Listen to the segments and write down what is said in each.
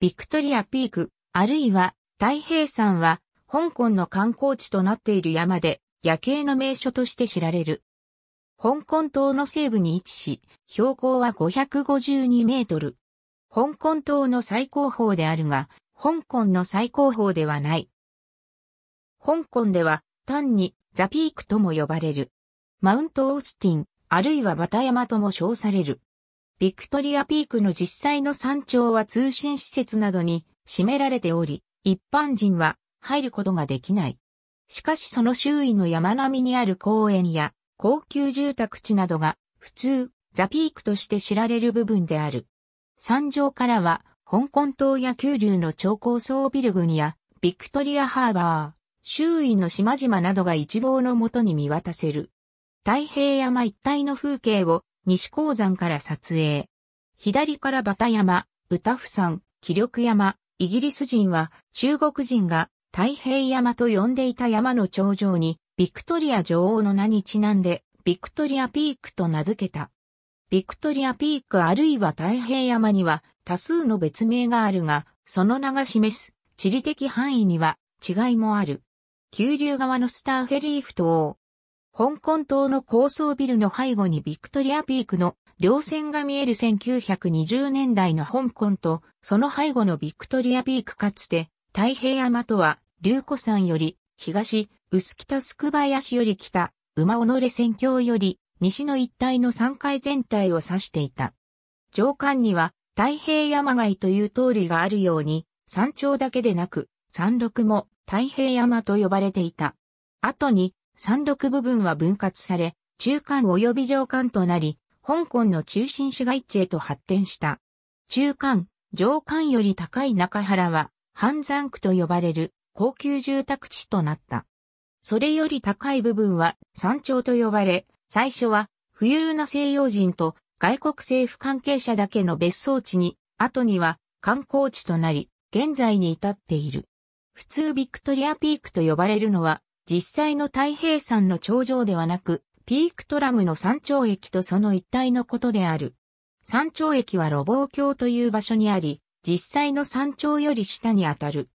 ビクトリアピーク、あるいは太平山は香港の観光地となっている山で夜景の名所として知られる。香港島の西部に位置し、標高は552メートル。香港島の最高峰であるが、香港の最高峰ではない。香港では単にザピークとも呼ばれる。マウントオースティン、あるいはバタ山とも称される。ビクトリアピークの実際の山頂は通信施設などに占められており、一般人は入ることができない。しかしその周囲の山並みにある公園や高級住宅地などが普通ザピークとして知られる部分である。山上からは香港島や九龍の超高層ビル群やビクトリアハーバー、周囲の島々などが一望のもとに見渡せる。太平山一帯の風景を西鉱山から撮影。左からバタ山、歌夫山、気力山、イギリス人は中国人が太平山と呼んでいた山の頂上にビクトリア女王の名にちなんでビクトリアピークと名付けた。ビクトリアピークあるいは太平山には多数の別名があるが、その名が示す地理的範囲には違いもある。急流側のスターフェリーフ島、香港島の高層ビルの背後にビクトリアピークの稜線が見える1920年代の香港と、その背後のビクトリアピークかつて、太平山とは、龍子山より、東、薄北宿林より北、馬己戦橋より、西の一帯の3階全体を指していた。上巻には、太平山街という通りがあるように、山頂だけでなく、山麓も太平山と呼ばれていた。後に、山麓部分は分割され、中間及び上間となり、香港の中心市街地へと発展した。中間、上間より高い中原は、半山区と呼ばれる高級住宅地となった。それより高い部分は山頂と呼ばれ、最初は富裕な西洋人と外国政府関係者だけの別荘地に、後には観光地となり、現在に至っている。普通ビクトリアピークと呼ばれるのは、実際の太平山の頂上ではなく、ピークトラムの山頂駅とその一体のことである。山頂駅は路傍橋という場所にあり、実際の山頂より下にあたる。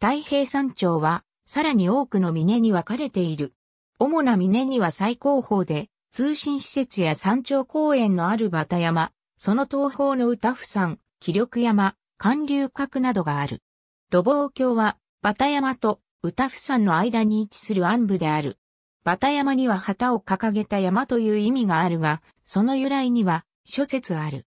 太平山頂は、さらに多くの峰に分かれている。主な峰には最高峰で、通信施設や山頂公園のあるバタ山、その東方の歌府山、気力山、寒流閣などがある。路傍橋は、バタ山と歌夫山の間に位置する暗部である。バタ山には旗を掲げた山という意味があるが、その由来には諸説ある。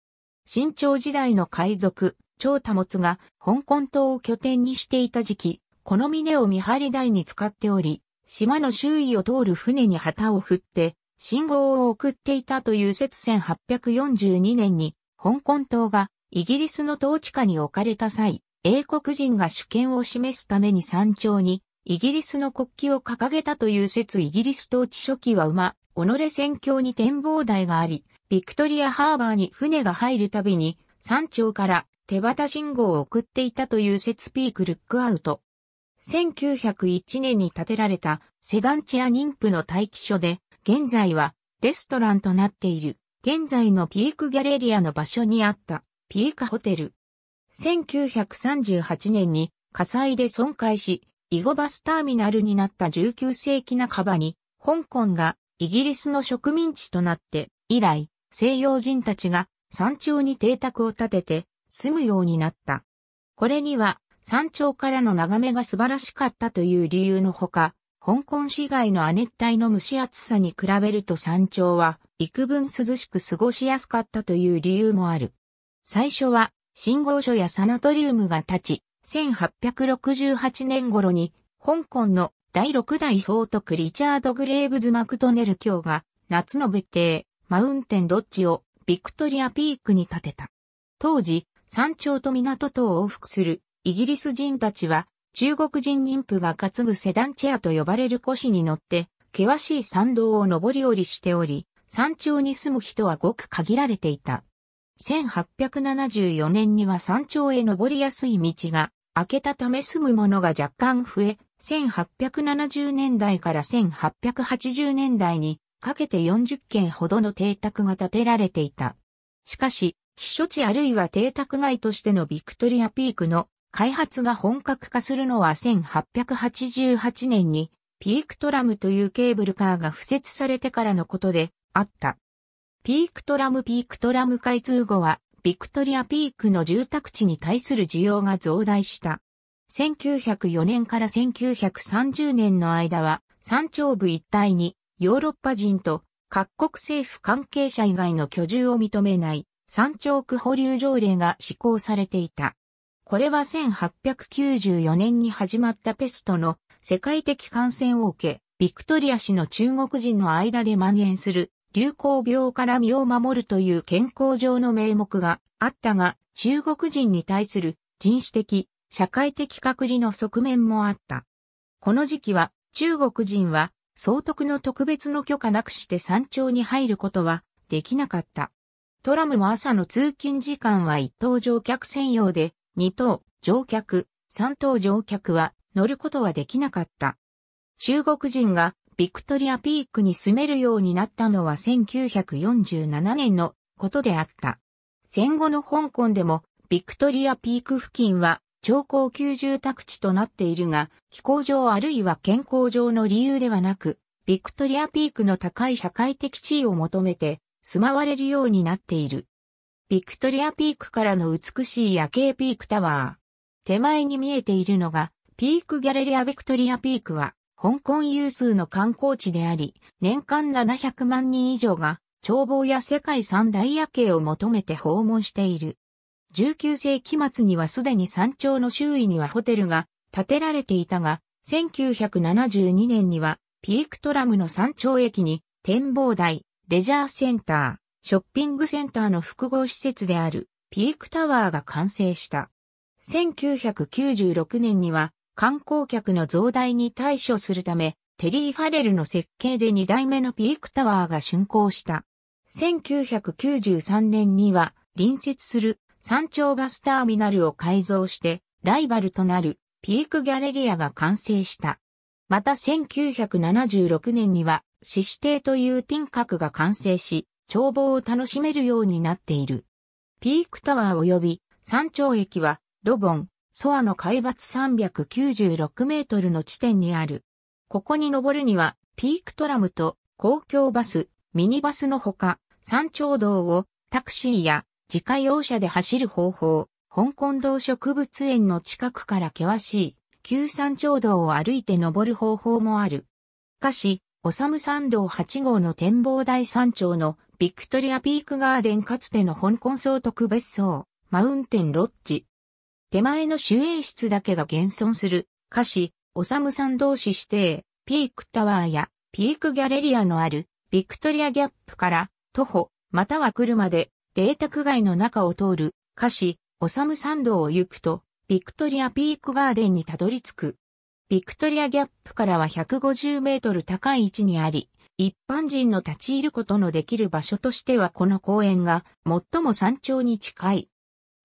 清朝時代の海賊、超多物が香港島を拠点にしていた時期、この峰を見張り台に使っており、島の周囲を通る船に旗を振って、信号を送っていたという説1842年に、香港島がイギリスの統治下に置かれた際、英国人が主権を示すために山頂にイギリスの国旗を掲げたという説イギリス統治初期は馬、己戦況に展望台があり、ビクトリアハーバーに船が入るたびに、山頂から手旗信号を送っていたという説ピークルックアウト。1901年に建てられたセガンチア妊婦の待機所で、現在はレストランとなっている、現在のピークギャレリアの場所にあったピークホテル。1938年に火災で損壊し、囲碁バスターミナルになった19世紀半ばに、香港がイギリスの植民地となって、以来、西洋人たちが山頂に邸宅を建てて住むようになった。これには山頂からの眺めが素晴らしかったという理由のほか、香港市街の亜熱帯の蒸し暑さに比べると山頂は幾分涼しく過ごしやすかったという理由もある。最初は信号所やサナトリウムが立ち、1868年頃に、香港の第6代総督リチャード・グレーブズ・マクドネル卿が、夏の別邸、マウンテン・ロッジを、ビクトリア・ピークに建てた。当時、山頂と港とを往復する、イギリス人たちは、中国人妊婦が担ぐセダンチェアと呼ばれる腰に乗って、険しい山道を上り下りしており、山頂に住む人はごく限られていた。1874年には山頂へ登りやすい道が明けたため住む者が若干増え、1870年代から1880年代にかけて40軒ほどの邸宅が建てられていた。しかし、避暑地あるいは邸宅街としてのビクトリアピークの開発が本格化するのは1888年にピークトラムというケーブルカーが付設されてからのことであった。ピークトラムピークトラム開通後はビクトリアピークの住宅地に対する需要が増大した。1904年から1930年の間は、山頂部一帯にヨーロッパ人と各国政府関係者以外の居住を認めない山頂区保留条例が施行されていた。これは1894年に始まったペストの世界的感染を受け、ビクトリア氏の中国人の間で蔓延する流行病から身を守るという健康上の名目があったが、中国人に対する人種的、社会的隔離の側面もあった。この時期は中国人は総督の特別の許可なくして山頂に入ることはできなかった。トラムも朝の通勤時間は1等乗客専用で、2等乗客、3等乗客は乗ることはできなかった。中国人がビクトリアピークに住めるようになったのは1947年のことであった。戦後の香港でもビクトリアピーク付近は超高級住宅地となっているが、気候上あるいは健康上の理由ではなく、ビクトリアピークの高い社会的地位を求めて住まわれるようになっている。ビクトリアピークからの美しい夜景ピークタワー。手前に見えているのが、ピークギャレリアビクトリアピークは、香港有数の観光地であり、年間700万人以上が、眺望や世界三大夜景を求めて訪問している。19世紀末にはすでに山頂の周囲にはホテルが建てられていたが、1972年にはピークトラムの山頂駅に展望台、レジャーセンター、ショッピングセンターの複合施設であるピークタワーが完成した。1996年には観光客の増大に対処するため、テリー・ファレルの設計で2代目のピークタワーが竣工した。1993年には隣接する山頂バスターミナルを改造してライバルとなるピークギャレリアが完成した。また1976年には獅子邸という天閣が完成し、眺望を楽しめるようになっている。ピークタワー及び山頂駅はロボン、ソアの海抜396メートルの地点にある。ここに登るには、ピークトラムと公共バス、ミニバスのほか、山頂道をタクシーや自家用車で走る方法、香港道植物園の近くから険しい旧山頂道を歩いて登る方法もある。しかし、オサム山道8号の展望台山頂のビクトリアピークガーデンかつての香港総督別荘、マウンテンロッジ、手前の主営室だけが現存する、歌詞、おさむさん同士指定、ピークタワーやピークギャレリアのあるビクトリアギャップから徒歩または車で邸宅街の中を通る歌詞、おさむん道を行くとビクトリアピークガーデンにたどり着く。ビクトリアギャップからは150メートル高い位置にあり、一般人の立ち入ることのできる場所としてはこの公園が最も山頂に近い。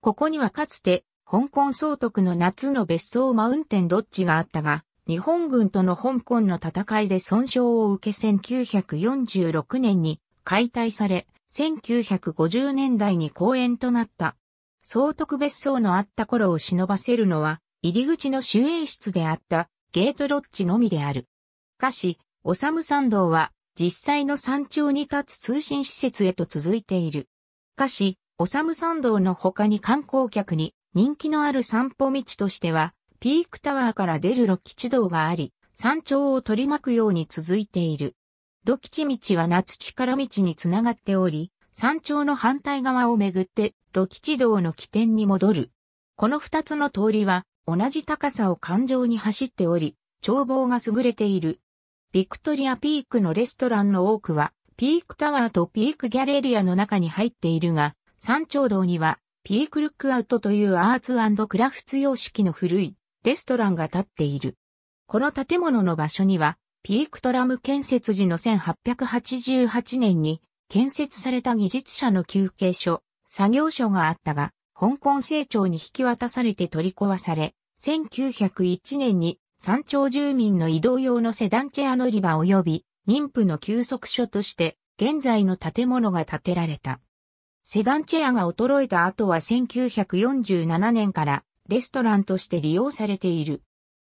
ここにはかつて香港総督の夏の別荘マウンテンロッジがあったが、日本軍との香港の戦いで損傷を受け1946年に解体され、1950年代に公演となった。総督別荘のあった頃を忍ばせるのは、入り口の守衛室であったゲートロッジのみである。しかし、オサム山道は実際の山頂に立つ通信施設へと続いている。しかし、オサム山道の他に観光客に人気のある散歩道としては、ピークタワーから出るロキチ道があり、山頂を取り巻くように続いている。ロキチ道は夏力道につながっており、山頂の反対側をめぐって、ロキチ道の起点に戻る。この二つの通りは、同じ高さを環状に走っており、眺望が優れている。ビクトリアピークのレストランの多くは、ピークタワーとピークギャレリアの中に入っているが、山頂道にはピークルックアウトというアーツクラフツ様式の古いレストランが建っている。この建物の場所には、ピークトラム建設時の1888年に建設された技術者の休憩所、作業所があったが、香港成長に引き渡されて取り壊され、1901年に山頂住民の移動用のセダンチェア乗り場及び妊婦の休息所として現在の建物が建てられた。セガンチェアが衰えた後は1947年からレストランとして利用されている。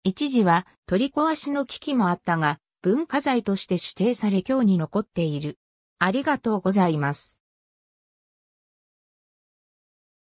一時は取り壊しの危機もあったが、文化財として指定され今日に残っている。ありがとうございます。